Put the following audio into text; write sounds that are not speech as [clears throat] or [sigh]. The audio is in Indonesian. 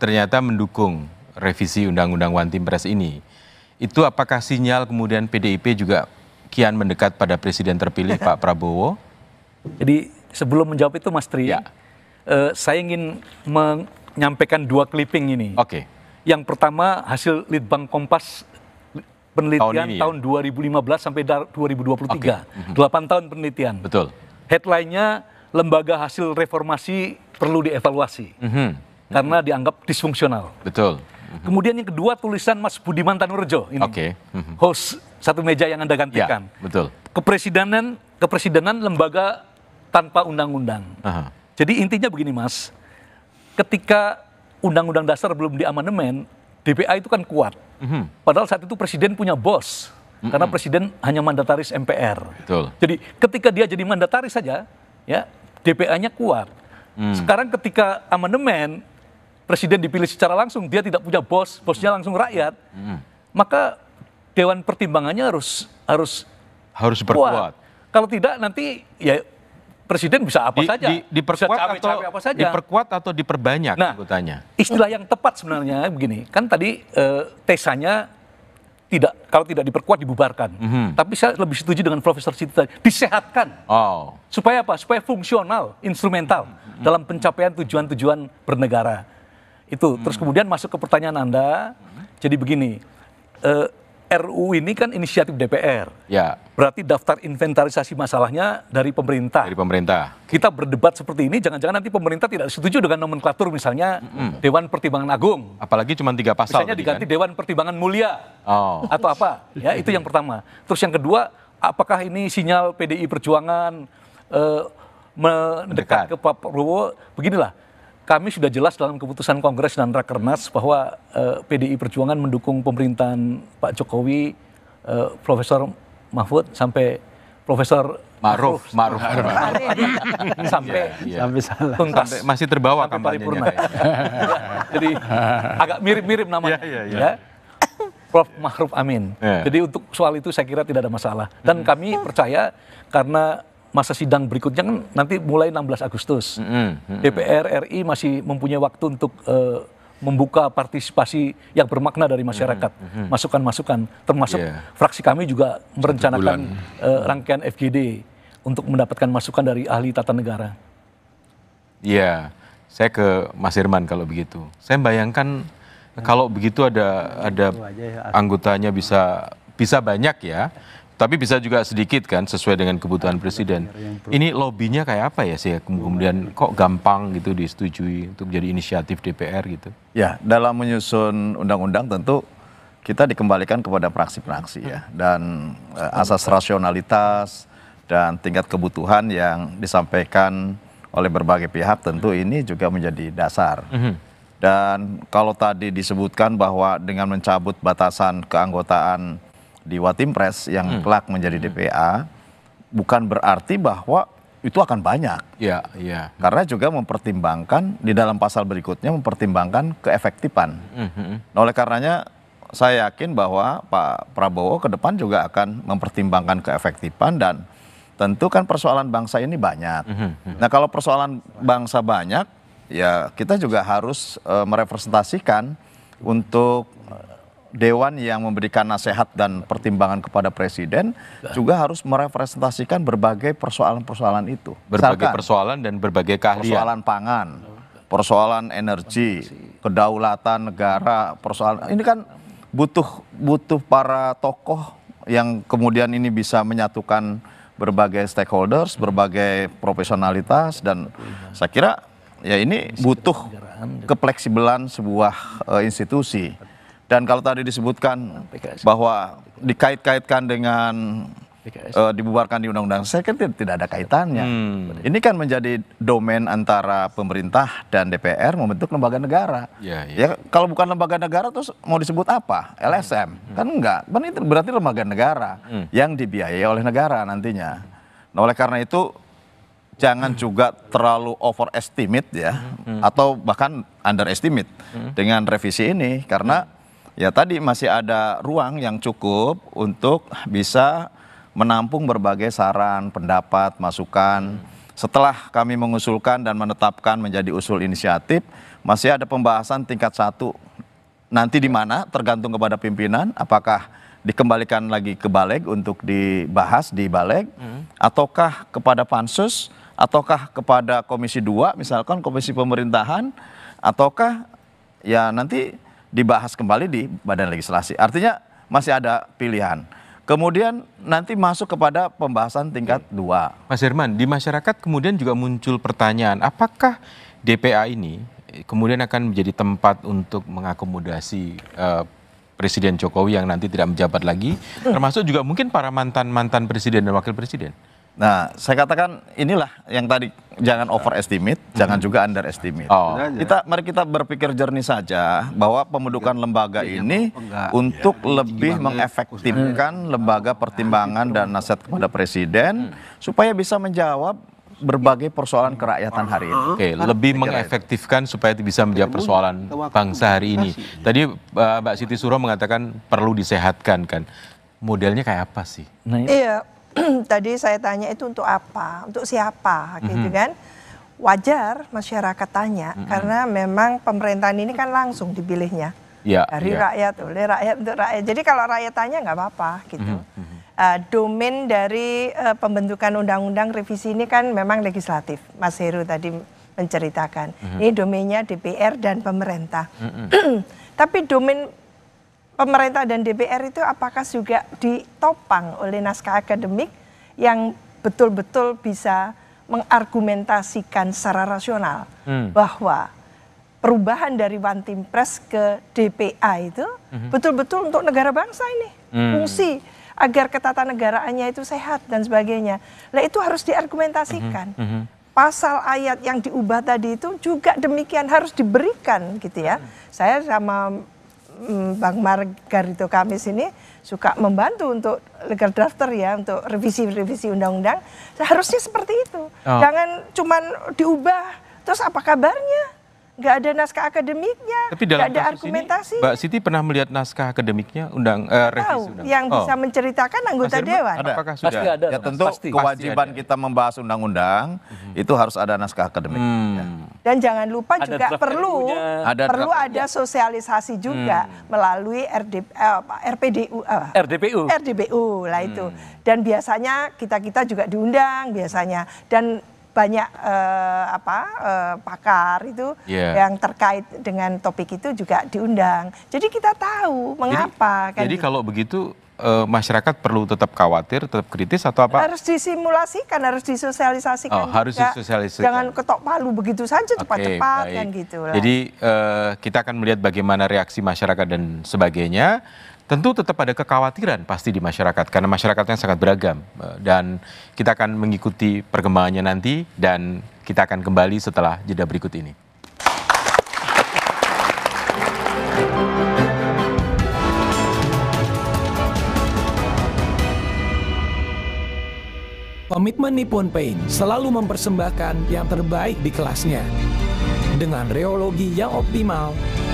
ternyata mendukung revisi Undang-Undang One Team Press ini. Itu apakah sinyal kemudian PDIP juga kian mendekat pada Presiden terpilih Pak [laughs] Prabowo? Jadi sebelum menjawab itu Mas Tri, ya. eh, saya ingin menyampaikan dua clipping ini. Oke. Okay. Yang pertama hasil Litbang Kompas penelitian tahun, ini, ya? tahun ya? 2015 sampai 2023. Okay. 8 tahun penelitian. Betul. Headline-nya lembaga hasil reformasi perlu dievaluasi. Mm -hmm. Mm-hmm. karena dianggap disfungsional. Betul. Mm-hmm. Kemudian yang kedua tulisan Mas Budiman Tanurjo ini. Oke. Okay. Mm-hmm. Host satu meja yang Anda ya, gantikan. Ya, betul. Kepresidenan kepresidenan lembaga tanpa undang-undang. Uh Jadi intinya begini Mas. Ketika undang-undang dasar belum diamandemen, DPA itu kan kuat. Mm -hmm. Padahal saat itu presiden punya bos. Mm -mm. Karena presiden hanya mandataris MPR. Betul. Jadi ketika dia jadi mandataris saja, ya DPA-nya kuat. Mm. Sekarang ketika amandemen presiden dipilih secara langsung, dia tidak punya bos, bosnya langsung rakyat. Hmm. Maka dewan pertimbangannya harus harus harus berkuat. Kuat. Kalau tidak nanti ya presiden bisa apa di, saja. Di, diperkuat bisa cabai atau apa saja. diperkuat atau diperbanyak nah, anggotanya. Istilah yang tepat sebenarnya begini, kan tadi eh, tesanya tidak kalau tidak diperkuat dibubarkan. Mm -hmm. Tapi saya lebih setuju dengan Profesor Cita disehatkan. Oh. Supaya apa? Supaya fungsional, instrumental mm -hmm. dalam pencapaian tujuan-tujuan bernegara. Itu. Hmm. Terus kemudian masuk ke pertanyaan Anda. Hmm. Jadi begini, eh, RU ini kan inisiatif DPR. Ya. Berarti daftar inventarisasi masalahnya dari pemerintah. Dari pemerintah. Kita berdebat seperti ini, jangan-jangan nanti pemerintah tidak setuju dengan nomenklatur misalnya hmm. Dewan Pertimbangan Agung. Apalagi cuma tiga pasal. Misalnya diganti kan? Dewan Pertimbangan Mulia. Oh. Atau apa? Ya, itu yang pertama. Terus yang kedua, apakah ini sinyal PDI Perjuangan eh, mendekat, mendekat ke Pak Prabowo? Beginilah kami sudah jelas dalam keputusan Kongres dan Rakernas bahwa uh, eh, PDI Perjuangan mendukung pemerintahan Pak Jokowi, uh, Profesor Mahfud sampai Profesor Maruf, Maruf, Maruf. Iya, sampai yeah, yeah. sampai salah. tuntas, sampai masih terbawa sampai Ya. [laughs] Jadi agak mirip-mirip namanya. Yeah, yeah, yeah. Ya. Prof. Ma'ruf Amin. Yeah. Jadi untuk soal itu saya kira tidak ada masalah. Dan kami percaya karena masa sidang berikutnya kan nanti mulai 16 Agustus. Mm -hmm. DPR RI masih mempunyai waktu untuk uh, membuka partisipasi yang bermakna dari masyarakat, mm-hmm, mm-hmm. masukan-masukan, mm -hmm. termasuk yeah. fraksi kami juga merencanakan uh, rangkaian FGD untuk mendapatkan masukan dari ahli tata negara. Iya, saya ke Mas Irman kalau begitu. Saya bayangkan kalau begitu ada ada ya, anggotanya bisa bisa banyak ya. Tapi bisa juga sedikit kan sesuai dengan kebutuhan presiden. Ini lobbynya kayak apa ya sih? Kemudian kok gampang gitu disetujui untuk menjadi inisiatif DPR gitu? Ya, dalam menyusun undang-undang tentu kita dikembalikan kepada praksi-praksi ya dan uh, asas rasionalitas dan tingkat kebutuhan yang disampaikan oleh berbagai pihak tentu ini juga menjadi dasar. Mhm. Dan kalau tadi disebutkan bahwa dengan mencabut batasan keanggotaan di Watim Press yang hmm. kelak menjadi hmm. DPA bukan berarti bahwa itu akan banyak. Iya, iya. Karena juga mempertimbangkan di dalam pasal berikutnya mempertimbangkan keefektifan. Hmm, hmm Nah, oleh karenanya saya yakin bahwa Pak Prabowo ke depan juga akan mempertimbangkan keefektifan dan tentu kan persoalan bangsa ini banyak. Hmm, hmm Nah, kalau persoalan bangsa banyak, ya kita juga harus uh, merepresentasikan untuk dewan yang memberikan nasihat dan pertimbangan kepada presiden juga harus merepresentasikan berbagai persoalan-persoalan itu. Berbagai persoalan dan berbagai keahlian. Persoalan pangan, persoalan energi, kedaulatan negara, persoalan ini kan butuh butuh para tokoh yang kemudian ini bisa menyatukan berbagai stakeholders, hmm. berbagai profesionalitas dan iya. saya kira ya ini butuh kepleksibelan sebuah uh, institusi. Dan kalau tadi disebutkan bahwa dikait-kaitkan dengan Uh, dibubarkan di undang-undang saya kan tidak, ada kaitannya. Hmm. Ini kan menjadi domain antara pemerintah dan DPR membentuk lembaga negara. Ya, ya. ya kalau bukan lembaga negara terus mau disebut apa? LSM hmm. kan enggak. Kan berarti lembaga negara hmm. yang dibiayai oleh negara nantinya. Nah, oleh karena itu jangan juga terlalu overestimate ya hmm. atau bahkan underestimate hmm. dengan revisi ini karena hmm ya tadi masih ada ruang yang cukup untuk bisa menampung berbagai saran, pendapat, masukan. Setelah kami mengusulkan dan menetapkan menjadi usul inisiatif, masih ada pembahasan tingkat satu. Nanti di mana tergantung kepada pimpinan, apakah dikembalikan lagi ke Baleg untuk dibahas di Baleg, hmm. ataukah kepada pansus, ataukah kepada Komisi 2, misalkan Komisi Pemerintahan, ataukah ya nanti dibahas kembali di badan legislasi. Artinya masih ada pilihan. Kemudian nanti masuk kepada pembahasan tingkat dua. Mas Herman, di masyarakat kemudian juga muncul pertanyaan, apakah DPA ini kemudian akan menjadi tempat untuk mengakomodasi uh, Presiden Jokowi yang nanti tidak menjabat lagi, termasuk juga mungkin para mantan-mantan presiden dan wakil presiden? Nah, saya katakan inilah yang tadi jangan overestimate, hmm. jangan juga underestimate. Oh. Kita mari kita berpikir jernih saja bahwa pemudukan iya. lembaga iya, ini oh, Enggak. untuk ya, lebih mengefektifkan ya. lembaga pertimbangan nah, dan gitu. nasihat kepada presiden hmm. supaya bisa menjawab berbagai persoalan kerakyatan hari ini. Oke, okay, lebih mengefektifkan supaya bisa menjawab persoalan bangsa hari ini. Tadi eh, Mbak Siti Suro mengatakan perlu disehatkan kan. Modelnya kayak apa sih? Nah, iya. [clears throat] tadi saya tanya itu untuk apa, untuk siapa, gitu mm-hmm. kan? Wajar masyarakat tanya mm-hmm. karena memang pemerintahan ini kan langsung dipilihnya ya, dari ya. rakyat oleh rakyat untuk rakyat. Jadi kalau rakyat tanya nggak apa-apa gitu. Mm-hmm. Uh, domain dari uh, pembentukan undang-undang revisi ini kan memang legislatif. Mas Heru tadi menceritakan. Mm-hmm. Ini domainnya DPR dan pemerintah. Mm-hmm. [clears throat] Tapi domain pemerintah dan DPR itu apakah juga ditopang oleh naskah akademik yang betul-betul bisa mengargumentasikan secara rasional hmm. bahwa perubahan dari One Team Press ke DPA itu hmm. betul-betul hmm. untuk negara bangsa ini hmm. fungsi agar ketatanegaraannya itu sehat dan sebagainya. Nah itu harus diargumentasikan. Hmm. Hmm. Pasal ayat yang diubah tadi itu juga demikian harus diberikan gitu ya. Hmm. Saya sama Mm, Bang Margarito Kamis ini suka membantu untuk legal drafter ya untuk revisi-revisi undang-undang seharusnya seperti itu oh. jangan cuman diubah terus apa kabarnya nggak ada naskah akademiknya, Tapi dalam nggak ada argumentasi. Ini, Mbak Siti pernah melihat naskah akademiknya undang uh, revisi Tahu, undang. yang oh. bisa menceritakan anggota Mas dewan. Ada. Apakah sudah? Pasti ada. Ya tentu pasti. kewajiban pasti ada. kita membahas undang-undang hmm. itu harus ada naskah akademik. Hmm. Ya. Dan jangan lupa ada juga perlu ada perlu ada sosialisasi juga hmm. melalui RD, eh, RPDU eh, RDPU RDPU lah itu. Hmm. Dan biasanya kita-kita juga diundang biasanya dan banyak eh, apa eh, pakar itu yeah. yang terkait dengan topik itu juga diundang. Jadi kita tahu mengapa. Jadi, kan jadi gitu. kalau begitu uh, masyarakat perlu tetap khawatir, tetap kritis atau apa? Harus disimulasikan, harus disosialisasikan. Oh, juga. harus disosialisasikan. Jangan ketok palu begitu saja cepat-cepat okay, kan gitu lah. Jadi uh, kita akan melihat bagaimana reaksi masyarakat dan sebagainya. Tentu tetap ada kekhawatiran pasti di masyarakat karena masyarakatnya sangat beragam eh, dan kita akan mengikuti perkembangannya nanti dan kita akan kembali setelah jeda berikut ini. Komitmen Nippon Paint selalu mempersembahkan yang terbaik di kelasnya dengan reologi yang optimal